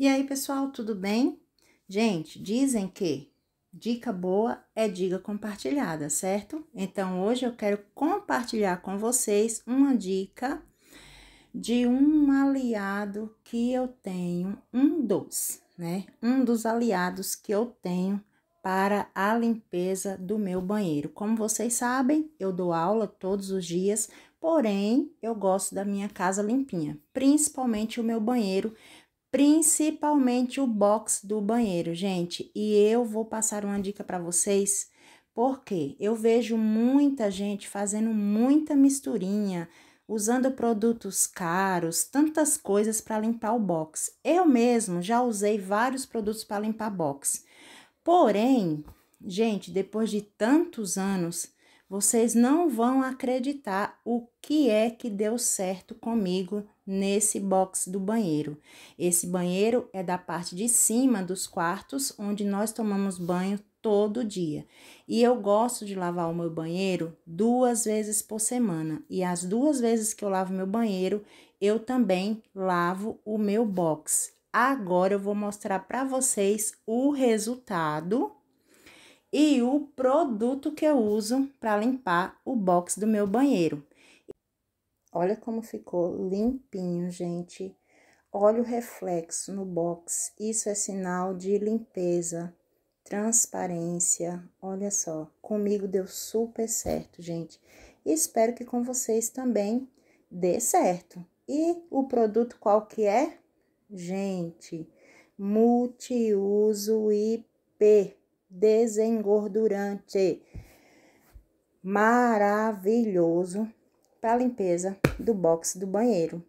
E aí, pessoal, tudo bem? Gente, dizem que dica boa é dica compartilhada, certo? Então, hoje eu quero compartilhar com vocês uma dica de um aliado que eu tenho, um dos, né? Um dos aliados que eu tenho para a limpeza do meu banheiro. Como vocês sabem, eu dou aula todos os dias, porém eu gosto da minha casa limpinha, principalmente o meu banheiro, principalmente o box do banheiro, gente. E eu vou passar uma dica para vocês, porque eu vejo muita gente fazendo muita misturinha, usando produtos caros, tantas coisas para limpar o box. Eu mesmo já usei vários produtos para limpar box. Porém, gente, depois de tantos anos, vocês não vão acreditar o que é que deu certo comigo nesse box do banheiro. Esse banheiro é da parte de cima dos quartos, onde nós tomamos banho todo dia. E eu gosto de lavar o meu banheiro duas vezes por semana. E as duas vezes que eu lavo meu banheiro, eu também lavo o meu box. Agora eu vou mostrar para vocês o resultado e o produto que eu uso para limpar o box do meu banheiro. Olha como ficou limpinho, gente. Olha o reflexo no box. Isso é sinal de limpeza, transparência. Olha só, comigo deu super certo, gente. E espero que com vocês também dê certo. E o produto qual que é? Gente, multiuso IP desengordurante maravilhoso para limpeza do box do banheiro.